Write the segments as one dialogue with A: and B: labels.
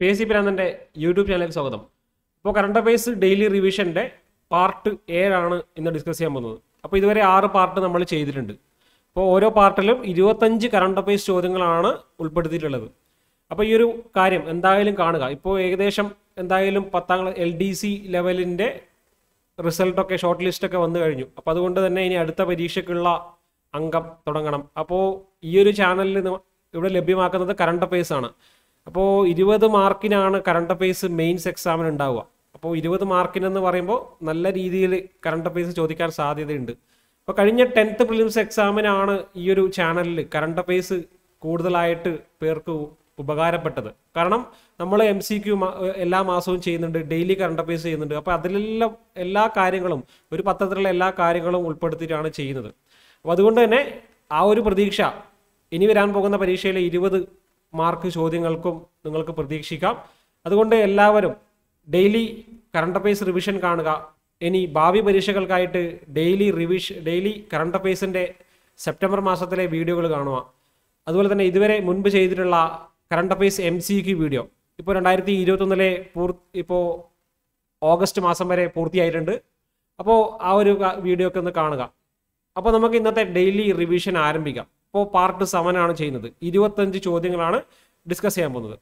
A: P S C പ്രാന്തൻ്റെ YouTube ചാനലിലേക്ക് സ്വാഗതം ഇപ്പോൾ കറണ്ട് അഫയേഴ്സ് ഡെയിലി റിവിഷൻ്റെ പാർട്ട് ഏഴാണ് ഇന്ന് ഡിസ്കസ് ചെയ്യാൻ പോകുന്നത് അപ്പോൾ ഇതുവരെ ആറ് പാർട്ട് നമ്മൾ ചെയ്തിട്ടുണ്ട് അപ്പോൾ ഓരോ പാർട്ടിലും ഇരുപത്തഞ്ച് കറണ്ട് അഫയേഴ്സ് ചോദ്യങ്ങളാണ് ഉൾപ്പെടുത്തിയിട്ടുള്ളത് അപ്പോൾ ഈ ഒരു കാര്യം എന്തായാലും കാണുക ഇപ്പോൾ ഏകദേശം എന്തായാലും പത്താം ക്ലാസ് എൽ ഡി സി ലെവലിൻ്റെ റിസൾട്ടൊക്കെ ഷോർട്ട് ലിസ്റ്റൊക്കെ വന്നു കഴിഞ്ഞു അപ്പോൾ അതുകൊണ്ട് തന്നെ ഇനി അടുത്ത പരീക്ഷയ്ക്കുള്ള അംഗം തുടങ്ങണം അപ്പോൾ ഈ ഒരു ചാനലിൽ ഇവിടെ ലഭ്യമാക്കുന്നത് കറണ്ട് അഫയേഴ്സ് ആണ് അപ്പോൾ ഇരുപത് മാർക്കിനാണ് കറണ്ട് അഫയേഴ്സ് മെയിൻസ് എക്സാമിന് ഉണ്ടാവുക അപ്പോൾ ഇരുപത് മാർക്കിനെന്ന് പറയുമ്പോൾ നല്ല രീതിയിൽ കറണ്ട് അഫയേഴ്സ് ചോദിക്കാൻ സാധ്യതയുണ്ട് അപ്പോൾ കഴിഞ്ഞ ടെൻത്ത് പ്രിലിംസ് എക്സാമിനാണ് ഈ ഒരു ചാനലിൽ കറണ്ട് അഫയേഴ്സ് കൂടുതലായിട്ട് പേർക്ക് ഉപകാരപ്പെട്ടത് കാരണം നമ്മൾ എം സി ക്യു എല്ലാ മാസവും ചെയ്യുന്നുണ്ട് ഡെയിലി കറണ്ട് അഫയേഴ്സ് ചെയ്യുന്നുണ്ട് അപ്പോൾ അതിലെല്ലാം എല്ലാ കാര്യങ്ങളും ഒരു പത്രത്തിലുള്ള എല്ലാ കാര്യങ്ങളും ഉൾപ്പെടുത്തിയിട്ടാണ് ചെയ്യുന്നത് അപ്പോൾ അതുകൊണ്ട് തന്നെ ആ ഒരു പ്രതീക്ഷ ഇനി വരാൻ പോകുന്ന പരീക്ഷയിലെ ഇരുപത് മാർക്ക് ചോദ്യങ്ങൾക്കും നിങ്ങൾക്ക് പ്രതീക്ഷിക്കാം അതുകൊണ്ട് എല്ലാവരും ഡെയിലി കറണ്ട് അഫയേഴ്സ് റിവിഷൻ കാണുക ഇനി ഭാവി പരീക്ഷകൾക്കായിട്ട് ഡെയിലി റിവിഷ് ഡെയിലി കറണ്ട് അഫയേഴ്സിൻ്റെ സെപ്റ്റംബർ മാസത്തിലെ വീഡിയോകൾ കാണുക അതുപോലെ തന്നെ ഇതുവരെ മുൻപ് ചെയ്തിട്ടുള്ള current affairs M C Q video ഇപ്പോൾ രണ്ടായിരത്തി ഇരുപത്തൊന്നിലെ പൂർ ഇപ്പോൾ ഓഗസ്റ്റ് മാസം വരെ പൂർത്തിയായിട്ടുണ്ട് അപ്പോൾ ആ ഒരു വീഡിയോ ഒക്കെ ഒന്ന് കാണുക അപ്പോൾ നമുക്ക് ഇന്നത്തെ ഡെയിലി റിവിഷൻ ആരംഭിക്കാം ഇപ്പോൾ പാർട്ട് സെവനാണ് ചെയ്യുന്നത് ഇരുപത്തഞ്ച് ചോദ്യങ്ങളാണ് ഡിസ്കസ് ചെയ്യാൻ പോകുന്നത്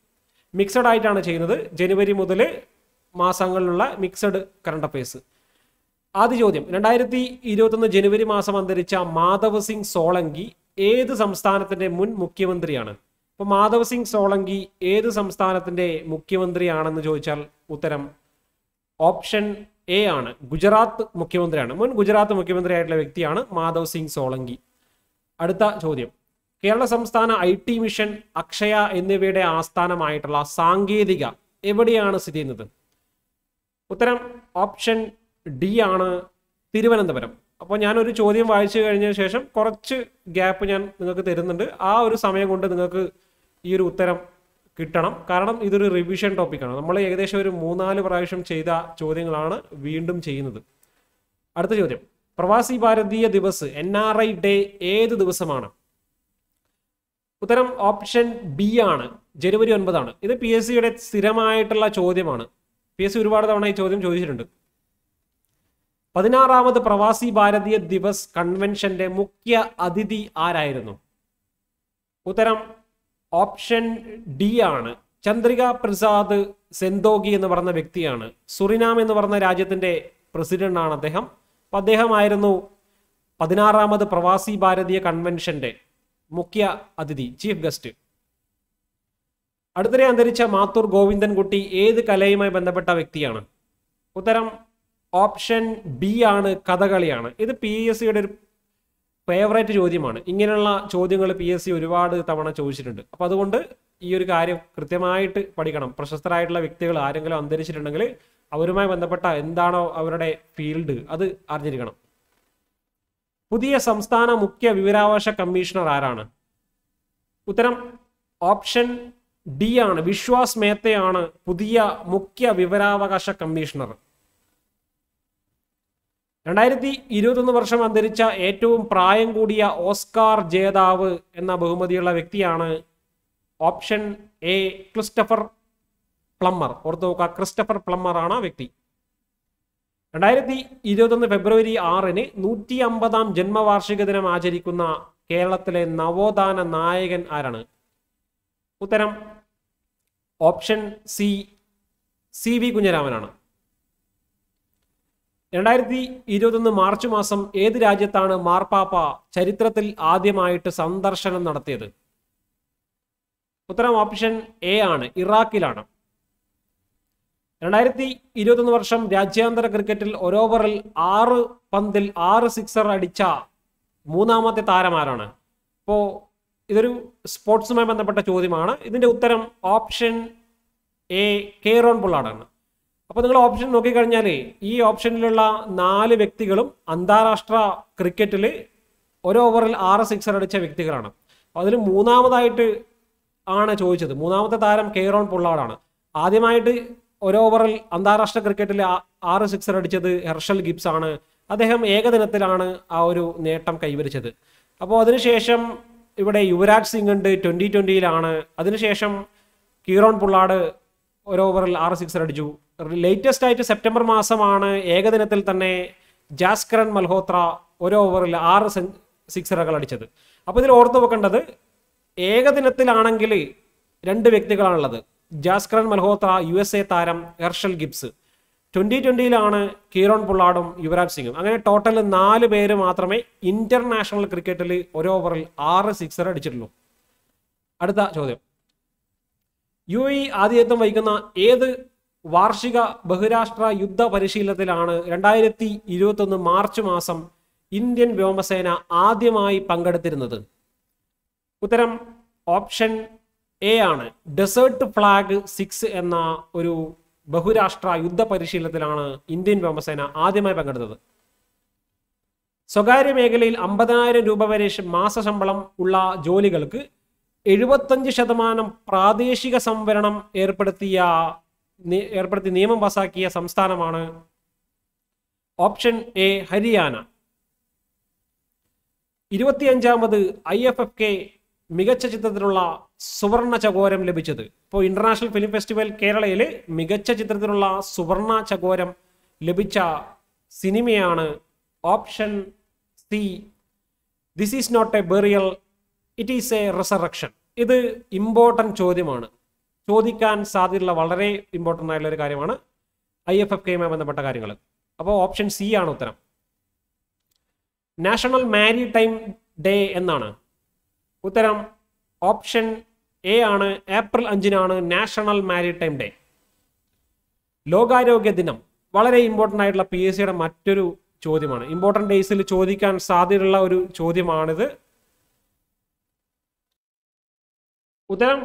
A: മിക്സഡ് ആയിട്ടാണ് ചെയ്യുന്നത് ജനുവരി മുതൽ മാസങ്ങളിലുള്ള മിക്സഡ് കറണ്ട് അഫയേഴ്സ് ആദ്യ ചോദ്യം രണ്ടായിരത്തി ഇരുപത്തൊന്ന് ജനുവരി മാസം അന്തരിച്ച മാധവ് സിംഗ് സോളങ്കി ഏത് സംസ്ഥാനത്തിൻ്റെ മുൻ മുഖ്യമന്ത്രിയാണ് അപ്പോൾ മാധവ് സിംഗ് സോളങ്കി ഏത് സംസ്ഥാനത്തിൻ്റെ മുഖ്യമന്ത്രിയാണെന്ന് ചോദിച്ചാൽ ഉത്തരം ഓപ്ഷൻ എ ആണ് ഗുജറാത്ത് മുഖ്യമന്ത്രിയാണ് മുൻ ഗുജറാത്ത് മുഖ്യമന്ത്രിയായിട്ടുള്ള വ്യക്തിയാണ് മാധവ് സിംഗ് സോളങ്കി അടുത്ത ചോദ്യം കേരള സംസ്ഥാന ഐ ടി മിഷൻ അക്ഷയ എന്നിവയുടെ ആസ്ഥാനമായിട്ടുള്ള സാങ്കേതിക എവിടെയാണ് സ്ഥിതി ചെയ്യുന്നത് ഉത്തരം ഓപ്ഷൻ ഡി ആണ് തിരുവനന്തപുരം അപ്പോൾ ഞാനൊരു ചോദ്യം വായിച്ചു കഴിഞ്ഞ ശേഷം കുറച്ച് ഗ്യാപ്പ് ഞാൻ നിങ്ങൾക്ക് തരുന്നുണ്ട് ആ ഒരു സമയം കൊണ്ട് നിങ്ങൾക്ക് ഈ ഒരു ഉത്തരം കിട്ടണം കാരണം ഇതൊരു റിവിഷൻ ടോപ്പിക്കാണ് നമ്മൾ ഏകദേശം ഒരു മൂന്നാല് പ്രാവശ്യം ചെയ്ത ചോദ്യങ്ങളാണ് വീണ്ടും ചെയ്യുന്നത് അടുത്ത ചോദ്യം Pravasi Bharatiya Divas N R I day ഏത് ദിവസമാണ് ഉത്തരം ഓപ്ഷൻ ബി ആണ് ജനുവരി ഒൻപതാണ് ഇത് പി എസ് സിയുടെ സ്ഥിരമായിട്ടുള്ള ചോദ്യമാണ് പി എസ് സി ഒരുപാട് തവണ ഈ ചോദ്യം ചോദിച്ചിട്ടുണ്ട് പതിനാറാമത് പ്രവാസി ഭാരതീയ ദിവസ് കൺവെൻഷന്റെ മുഖ്യ അതിഥി ആരായിരുന്നു ഉത്തരം ഓപ്ഷൻ ഡി ആണ് ചന്ദ്രിക പ്രസാദ് സെന്തോഗി എന്ന് പറഞ്ഞ വ്യക്തിയാണ് സുറിനാം എന്ന് പറഞ്ഞ രാജ്യത്തിന്റെ പ്രസിഡന്റ് ആണ് അദ്ദേഹം അപ്പം അദ്ദേഹമായിരുന്നു പതിനാറാമത് പ്രവാസി ഭാരതീയ കൺവെൻഷന്റെ മുഖ്യ അതിഥി ചീഫ് ഗസ്റ്റ് അടുത്തിടെ അന്തരിച്ച മാത്തൂർ ഗോവിന്ദൻകുട്ടി ഏത് കലയുമായി ബന്ധപ്പെട്ട വ്യക്തിയാണ് ഉത്തരം ഓപ്ഷൻ ബി ആണ് കഥകളിയാണ് ഇത് പി എസ് സിയുടെ ഒരു ഫേവറേറ്റ് ചോദ്യമാണ് ഇങ്ങനെയുള്ള ചോദ്യങ്ങൾ പി എസ് സി ഒരുപാട് തവണ ചോദിച്ചിട്ടുണ്ട് അപ്പം അതുകൊണ്ട് ഈ ഒരു കാര്യം കൃത്യമായിട്ട് പഠിക്കണം പ്രശസ്തരായിട്ടുള്ള വ്യക്തികൾ ആരെങ്കിലും അന്തരിച്ചിട്ടുണ്ടെങ്കിൽ അവരുമായി ബന്ധപ്പെട്ട എന്താണോ അവരുടെ ഫീൽഡ് അത് അറിഞ്ഞിരിക്കണം പുതിയ സംസ്ഥാന മുഖ്യ വിവരാവകാശ കമ്മീഷണർ ആരാണ് ഉത്തരം ഓപ്ഷൻ ഡി ആണ് വിശ്വാസ് മേത്തയാണ് പുതിയ മുഖ്യ വിവരാവകാശ കമ്മീഷണർ രണ്ടായിരത്തി ഇരുപത്തൊന്ന് വർഷം അന്തരിച്ച ഏറ്റവും പ്രായം കൂടിയ ഓസ്കാർ ജേതാവ് എന്ന ബഹുമതിയുള്ള വ്യക്തിയാണ് ഓപ്ഷൻ എ ക്രിസ്റ്റഫർ പ്ലമ്മർ ഓർത്ത് നോക്കുക ക്രിസ്റ്റഫർ പ്ലമ്മർ ആണ് ആ വ്യക്തി രണ്ടായിരത്തി ഇരുപത്തൊന്ന് ഫെബ്രുവരി ആറിന് നൂറ്റി അമ്പതാം ജന്മവാർഷിക ദിനം ആചരിക്കുന്ന കേരളത്തിലെ നവോത്ഥാന നായകൻ ആരാണ് ഉത്തരം ഓപ്ഷൻ സി സി വി കുഞ്ഞരാമനാണ് രണ്ടായിരത്തി ഇരുപത്തൊന്ന് മാർച്ച് മാസം ഏത് രാജ്യത്താണ് മാർപ്പാപ്പ ചരിത്രത്തിൽ ആദ്യമായിട്ട് സന്ദർശനം നടത്തിയത് ഉത്തരം ഓപ്ഷൻ എ ആണ് ഇറാഖിലാണ് രണ്ടായിരത്തി ഇരുപത്തൊന്ന് വർഷം രാജ്യാന്തര ക്രിക്കറ്റിൽ ഒരു ഓവറിൽ ആറ് പന്തിൽ ആറ് സിക്സർ അടിച്ച മൂന്നാമത്തെ താരമാരാണ് അപ്പോൾ ഇതൊരു സ്പോർട്സുമായി ബന്ധപ്പെട്ട ചോദ്യമാണ് ഇതിൻ്റെ ഉത്തരം ഓപ്ഷൻ എ കെ റോൺ പുള്ളാടാണ് അപ്പോൾ നിങ്ങൾ ഓപ്ഷൻ നോക്കിക്കഴിഞ്ഞാൽ ഈ ഓപ്ഷനിലുള്ള നാല് വ്യക്തികളും അന്താരാഷ്ട്ര ക്രിക്കറ്റിൽ ഒരു ഓവറിൽ ആറ് സിക്സർ അടിച്ച വ്യക്തികളാണ് അതിൽ മൂന്നാമതായിട്ട് ആണ് ചോദിച്ചത് മൂന്നാമത്തെ താരം കെ റോൺ പുള്ളാടാണ് ആദ്യമായിട്ട് ഒരു ഓവറിൽ അന്താരാഷ്ട്ര ക്രിക്കറ്റിൽ ആറ് സിക്സർ അടിച്ചത് ഹെർഷൽ ഗിബ്സ് ആണ് അദ്ദേഹം ഏകദിനത്തിലാണ് ആ ഒരു നേട്ടം കൈവരിച്ചത് അപ്പോൾ അതിനുശേഷം ഇവിടെ യുവരാജ് സിംഗ് ഉണ്ട് ട്വൻ്റി ട്വൻ്റിയിലാണ് അതിനുശേഷം കീറോൺ പുള്ളാട് ഒരു ഓവറിൽ ആറ് സിക്സർ അടിച്ചു ലേറ്റസ്റ്റ് ആയിട്ട് സെപ്റ്റംബർ മാസമാണ് ഏകദിനത്തിൽ തന്നെ ജാസ്കരൻ മൽഹോത്ര ഒരു ഓവറിൽ ആറ് സിക്സറുകൾ അടിച്ചത് അപ്പോൾ ഇതിൽ ഓർത്തു വെക്കേണ്ടത് ഏകദിനത്തിലാണെങ്കിൽ രണ്ട് വ്യക്തികളാണുള്ളത് Jaskaran Malhotra U S A താരം എർഷൽ ഗിബ്സ് ട്വന്റി ട്വന്റിയിലാണ് കീറോൺ പുള്ളാടും യുവരാജ് സിംഗും അങ്ങനെ ടോട്ടൽ നാല് പേര് മാത്രമേ ഇന്റർനാഷണൽ ക്രിക്കറ്റിൽ ഒരു ഓവറിൽ ആറ് സിക്സർ അടിച്ചിട്ടുള്ളൂ അടുത്ത ചോദ്യം യു എ ആദ്യത്വം വഹിക്കുന്ന ഏത് വാർഷിക ബഹുരാഷ്ട്ര യുദ്ധ പരിശീലനത്തിലാണ് രണ്ടായിരത്തി ഇരുപത്തൊന്ന് മാർച്ച് മാസം ഇന്ത്യൻ വ്യോമസേന ആദ്യമായി പങ്കെടുത്തിരുന്നത് ഉത്തരം ഓപ്ഷൻ എ ആണ് ഡെസേർട്ട് ഫ്ലാഗ് സിക്സ് എന്ന ഒരു ബഹുരാഷ്ട്ര യുദ്ധ പരിശീലനത്തിലാണ് ഇന്ത്യൻ വ്യോമസേന ആദ്യമായി പങ്കെടുത്തത് സ്വകാര്യ മേഖലയിൽ അമ്പതിനായിരം രൂപ വരെ മാസ ശമ്പളം ഉള്ള ജോലികൾക്ക് എഴുപത്തഞ്ച് ശതമാനം പ്രാദേശിക സംവരണം ഏർപ്പെടുത്തിയ ഏർപ്പെടുത്തി നിയമം പാസാക്കിയ സംസ്ഥാനമാണ് ഓപ്ഷൻ എ ഹരിയാന ഇരുപത്തിയഞ്ചാമത് ഐ എഫ് എഫ് കെ മികച്ച ചിത്രത്തിനുള്ള സുവർണ ചകോരം ലഭിച്ചത് ഇപ്പോൾ ഇന്റർനാഷണൽ ഫിലിം ഫെസ്റ്റിവൽ കേരളയിൽ മികച്ച ചിത്രത്തിനുള്ള സുവർണ ചകോരം ലഭിച്ച സിനിമയാണ് option C this is not a burial it is a resurrection ഇത് ഇമ്പോർട്ടൻറ്റ് ചോദ്യമാണ് ചോദിക്കാൻ സാധ്യതയുള്ള വളരെ ഇമ്പോർട്ടൻ്റ് ആയിട്ടുള്ള ഒരു കാര്യമാണ് ഐ എഫ് എഫ് കെയുമായി ബന്ധപ്പെട്ട കാര്യങ്ങൾ അപ്പോൾ ഓപ്ഷൻ സി ആണ് ഉത്തരം നാഷണൽ ടൈം ഡേ എന്നാണ് ഉത്തരം ഓപ്ഷൻ എ ആണ് ഏപ്രിൽ അഞ്ചിനാണ് നാഷണൽ മാരിടൈം ഡേ ലോകാരോഗ്യ ദിനം വളരെ ഇമ്പോർട്ടൻ്റ് ആയിട്ടുള്ള പി എസ് സിയുടെ മറ്റൊരു ചോദ്യമാണ് ഇമ്പോർട്ടൻ്റ് ഡേയ്സിൽ ചോദിക്കാൻ സാധ്യതയുള്ള ഒരു ചോദ്യമാണിത് ഉത്തരം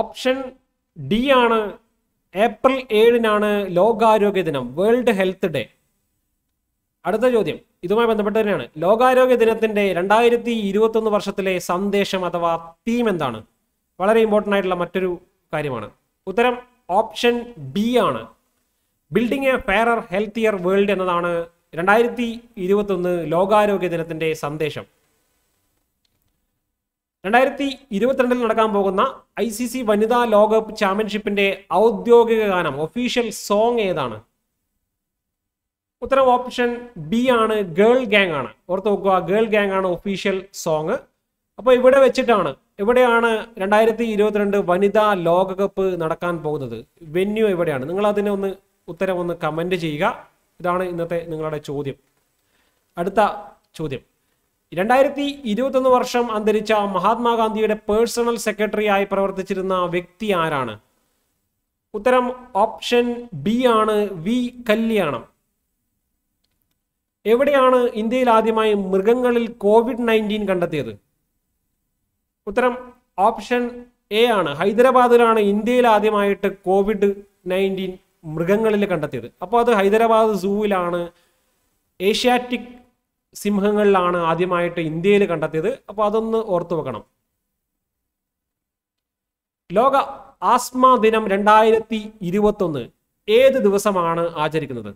A: ഓപ്ഷൻ ഡി ആണ് ഏപ്രിൽ ഏഴിനാണ് ലോകാരോഗ്യ ദിനം വേൾഡ് ഹെൽത്ത് ഡേ അടുത്ത ചോദ്യം ഇതുമായി ബന്ധപ്പെട്ട് തന്നെയാണ് ലോകാരോഗ്യ ദിനത്തിന്റെ രണ്ടായിരത്തി ഇരുപത്തൊന്ന് വർഷത്തിലെ സന്ദേശം അഥവാ തീം എന്താണ് വളരെ ഇമ്പോർട്ടൻ്റ് ആയിട്ടുള്ള മറ്റൊരു കാര്യമാണ് ഉത്തരം ഓപ്ഷൻ ബി ആണ് building a fairer healthier world എന്നതാണ് രണ്ടായിരത്തി ഇരുപത്തൊന്ന് ലോകാരോഗ്യ ദിനത്തിന്റെ സന്ദേശം രണ്ടായിരത്തി ഇരുപത്തിരണ്ടിൽ നടക്കാൻ പോകുന്ന ഐ സി സി വനിതാ ലോകകപ്പ് ചാമ്പ്യൻഷിപ്പിന്റെ ഔദ്യോഗിക ഗാനം ഒഫീഷ്യൽ സോങ് ഏതാണ് ഉത്തരം ഓപ്ഷൻ ബി ആണ് ഗേൾ ഗാങ് ആണ് ഓർത്ത് നോക്കുക ഗേൾ ഗാങ് ആണ് ഒഫീഷ്യൽ സോങ് അപ്പോൾ ഇവിടെ വെച്ചിട്ടാണ് എവിടെയാണ് രണ്ടായിരത്തി ഇരുപത്തിരണ്ട് വനിതാ ലോകകപ്പ് നടക്കാൻ പോകുന്നത് വെന്യൂ എവിടെയാണ് നിങ്ങൾ അതിനെ ഒന്ന് ഉത്തരം ഒന്ന് കമൻറ്റ് ചെയ്യുക ഇതാണ് ഇന്നത്തെ നിങ്ങളുടെ ചോദ്യം അടുത്ത ചോദ്യം രണ്ടായിരത്തി ഇരുപത്തൊന്ന് വർഷം അന്തരിച്ച മഹാത്മാഗാന്ധിയുടെ പേഴ്സണൽ സെക്രട്ടറി ആയി പ്രവർത്തിച്ചിരുന്ന വ്യക്തി ആരാണ് ഉത്തരം ഓപ്ഷൻ ബി ആണ് വി കല്യാണം എവിടെയാണ് ഇന്ത്യയിൽ ആദ്യമായി മൃഗങ്ങളിൽ കോവിഡ് നയൻറ്റീൻ കണ്ടെത്തിയത് ഉത്തരം ഓപ്ഷൻ എ ആണ് ഹൈദരാബാദിലാണ് ഇന്ത്യയിൽ ആദ്യമായിട്ട് കോവിഡ് നയൻറ്റീൻ മൃഗങ്ങളിൽ കണ്ടെത്തിയത് അപ്പോൾ അത് ഹൈദരാബാദ് സൂവിലാണ് ഏഷ്യാറ്റിക് സിംഹങ്ങളിലാണ് ആദ്യമായിട്ട് ഇന്ത്യയിൽ കണ്ടെത്തിയത് അപ്പോൾ അതൊന്ന് ഓർത്തു വെക്കണം ലോക ആസ്മ ദിനം രണ്ടായിരത്തി ഇരുപത്തൊന്ന് ഏത് ദിവസമാണ് ആചരിക്കുന്നത്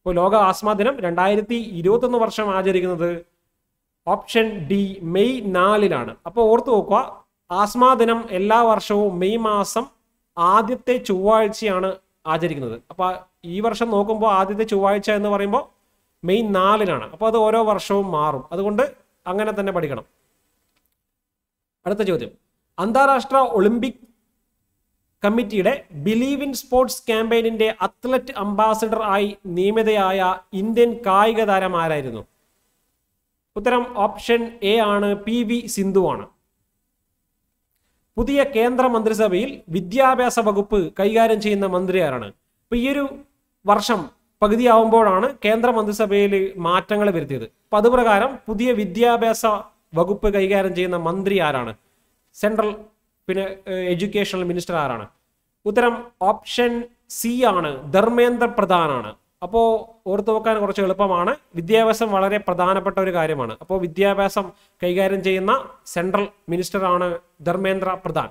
A: ഇപ്പോൾ ലോക ആസ്മ ദിനം രണ്ടായിരത്തി ഇരുപത്തൊന്ന് വർഷം ആചരിക്കുന്നത് ഓപ്ഷൻ ഡി മെയ് നാലിനാണ് അപ്പോൾ ഓർത്തു നോക്കുക ആസ്മ ദിനം എല്ലാ വർഷവും മെയ് മാസം ആദ്യത്തെ ചൊവ്വാഴ്ചയാണ് ആചരിക്കുന്നത് അപ്പോൾ ഈ വർഷം നോക്കുമ്പോൾ ആദ്യത്തെ ചൊവ്വാഴ്ച എന്ന് പറയുമ്പോൾ മെയ് നാലിനാണ് അപ്പോൾ അത് ഓരോ വർഷവും മാറും അതുകൊണ്ട് അങ്ങനെ തന്നെ പഠിക്കണം അടുത്ത ചോദ്യം അന്താരാഷ്ട്ര ഒളിമ്പിക് കമ്മിറ്റിയുടെ ബിലീവ് ഇൻ സ്പോർട്സ് ക്യാമ്പയിനിന്റെ അത്ലറ്റ് അംബാസഡർ ആയി നിയമിതയായ ഇന്ത്യൻ കായിക താരം ആരായിരുന്നു ഉത്തരം ഓപ്ഷൻ എ ആണ് പി വി സിന്ധു ആണ് പുതിയ കേന്ദ്ര മന്ത്രിസഭയിൽ വിദ്യാഭ്യാസ വകുപ്പ് കൈകാര്യം ചെയ്യുന്ന മന്ത്രി ആരാണ് അപ്പൊ ഈ ഒരു വർഷം പകുതിയാവുമ്പോഴാണ് കേന്ദ്ര മന്ത്രിസഭയിൽ മാറ്റങ്ങൾ വരുത്തിയത് അപ്പൊ അതുപ്രകാരം പുതിയ വിദ്യാഭ്യാസ വകുപ്പ് കൈകാര്യം ചെയ്യുന്ന മന്ത്രി ആരാണ് സെൻട്രൽ പിന്നെ എഡ്യൂക്കേഷണൽ മിനിസ്റ്റർ ആരാണ് ഉത്തരം ഓപ്ഷൻ സി ആണ് ധർമ്മേന്ദ്ര പ്രധാനാണ് അപ്പോൾ ഓർത്തു വെക്കാൻ കുറച്ച് എളുപ്പമാണ് വിദ്യാഭ്യാസം വളരെ പ്രധാനപ്പെട്ട ഒരു കാര്യമാണ് അപ്പോൾ വിദ്യാഭ്യാസം കൈകാര്യം ചെയ്യുന്ന സെൻട്രൽ മിനിസ്റ്ററാണ് ധർമ്മേന്ദ്ര പ്രധാൻ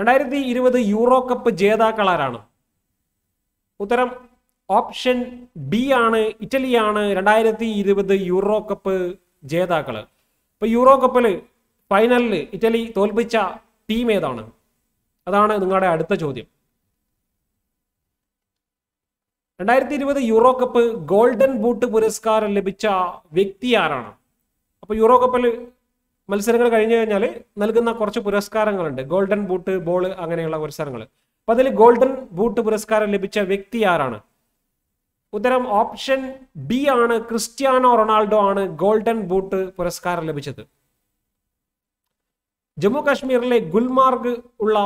A: രണ്ടായിരത്തി ഇരുപത് യൂറോ കപ്പ് ജേതാക്കൾ ആരാണ് ഉത്തരം ഓപ്ഷൻ ബി ആണ് ഇറ്റലിയാണ് രണ്ടായിരത്തി ഇരുപത് യൂറോ കപ്പ് ജേതാക്കൾ ഇപ്പൊ യൂറോ കപ്പിൽ ഫൈനലിൽ ഇറ്റലി തോൽപ്പിച്ച ടീം ഏതാണ് അതാണ് നിങ്ങളുടെ അടുത്ത ചോദ്യം രണ്ടായിരത്തി ഇരുപത് യൂറോ കപ്പ് ഗോൾഡൻ ബൂട്ട് പുരസ്കാരം ലഭിച്ച വ്യക്തി ആരാണ് അപ്പോൾ യൂറോ കപ്പിൽ മത്സരങ്ങൾ കഴിഞ്ഞു കഴിഞ്ഞാൽ നൽകുന്ന കുറച്ച് പുരസ്കാരങ്ങളുണ്ട് ഗോൾഡൻ ബൂട്ട് ബോൾ അങ്ങനെയുള്ള പുരസ്കാരങ്ങൾ അപ്പം അതിൽ ഗോൾഡൻ ബൂട്ട് പുരസ്കാരം ലഭിച്ച വ്യക്തി ആരാണ് ഉത്തരം ഓപ്ഷൻ ബി ആണ് ക്രിസ്ത്യാനോ റൊണാൾഡോ ആണ് ഗോൾഡൻ ബൂട്ട് പുരസ്കാരം ലഭിച്ചത് ജമ്മു കാശ്മീരിലെ ഗുൽമാർഗ് ഉള്ള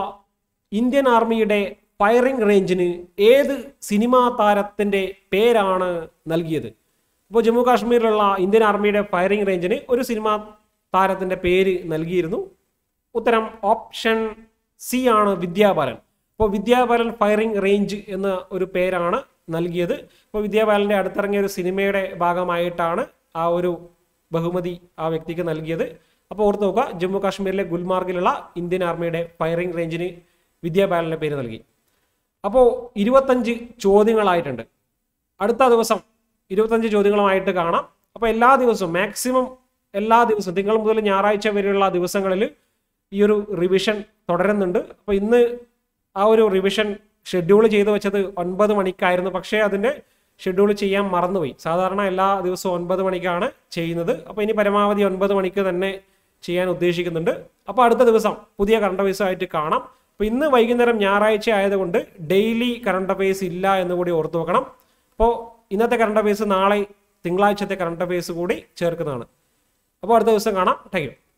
A: ഇന്ത്യൻ ആർമിയുടെ ഫയറിംഗ് റേഞ്ചിന് ഏത് സിനിമാ താരത്തിൻ്റെ പേരാണ് നൽകിയത് ഇപ്പോൾ ജമ്മു കാശ്മീരിലുള്ള ഇന്ത്യൻ ആർമിയുടെ ഫയറിംഗ് റേഞ്ചിന് ഒരു സിനിമാ താരത്തിൻ്റെ പേര് നൽകിയിരുന്നു ഉത്തരം ഓപ്ഷൻ സി ആണ് വിദ്യാബാലൻ അപ്പോൾ വിദ്യാബാലൻ ഫയറിംഗ് റേഞ്ച് എന്ന ഒരു പേരാണ് നൽകിയത് ഇപ്പോൾ വിദ്യാബാലൻ്റെ അടുത്തിറങ്ങിയ ഒരു സിനിമയുടെ ഭാഗമായിട്ടാണ് ആ ഒരു ബഹുമതി ആ വ്യക്തിക്ക് നൽകിയത് അപ്പോൾ ഓർത്ത് നോക്കുക ജമ്മു കാശ്മീരിലെ ഗുൽമാർഗിലുള്ള ഇന്ത്യൻ ആർമിയുടെ ഫയറിംഗ് റേഞ്ചിന് വിദ്യാ പേര് നൽകി അപ്പോൾ ഇരുപത്തഞ്ച് ചോദ്യങ്ങളായിട്ടുണ്ട് അടുത്ത ദിവസം ഇരുപത്തഞ്ച് ചോദ്യങ്ങളുമായിട്ട് കാണാം അപ്പോൾ എല്ലാ ദിവസവും മാക്സിമം എല്ലാ ദിവസവും തിങ്കൾ മുതൽ ഞായറാഴ്ച വരെയുള്ള ദിവസങ്ങളിൽ ഈ ഒരു റിവിഷൻ തുടരുന്നുണ്ട് അപ്പോൾ ഇന്ന് ആ ഒരു റിവിഷൻ ഷെഡ്യൂൾ ചെയ്തു വെച്ചത് ഒൻപത് മണിക്കായിരുന്നു പക്ഷേ അതിൻ്റെ ഷെഡ്യൂൾ ചെയ്യാൻ മറന്നുപോയി സാധാരണ എല്ലാ ദിവസവും ഒൻപത് മണിക്കാണ് ചെയ്യുന്നത് അപ്പോൾ ഇനി പരമാവധി ഒൻപത് മണിക്ക് തന്നെ ചെയ്യാൻ ഉദ്ദേശിക്കുന്നുണ്ട് അപ്പോൾ അടുത്ത ദിവസം പുതിയ കറണ്ട് ആയിട്ട് കാണാം അപ്പോൾ ഇന്ന് വൈകുന്നേരം ഞായറാഴ്ച ആയതുകൊണ്ട് ഡെയിലി കറണ്ട് അഫേഴ്സ് ഇല്ല എന്ന് കൂടി ഓർത്തു വെക്കണം അപ്പോൾ ഇന്നത്തെ കറണ്ട് അഫേഴ്സ് നാളെ തിങ്കളാഴ്ചത്തെ കറണ്ട് അഫേഴ്സ് കൂടി ചേർക്കുന്നതാണ് അപ്പോൾ അടുത്ത ദിവസം കാണാം താങ്ക്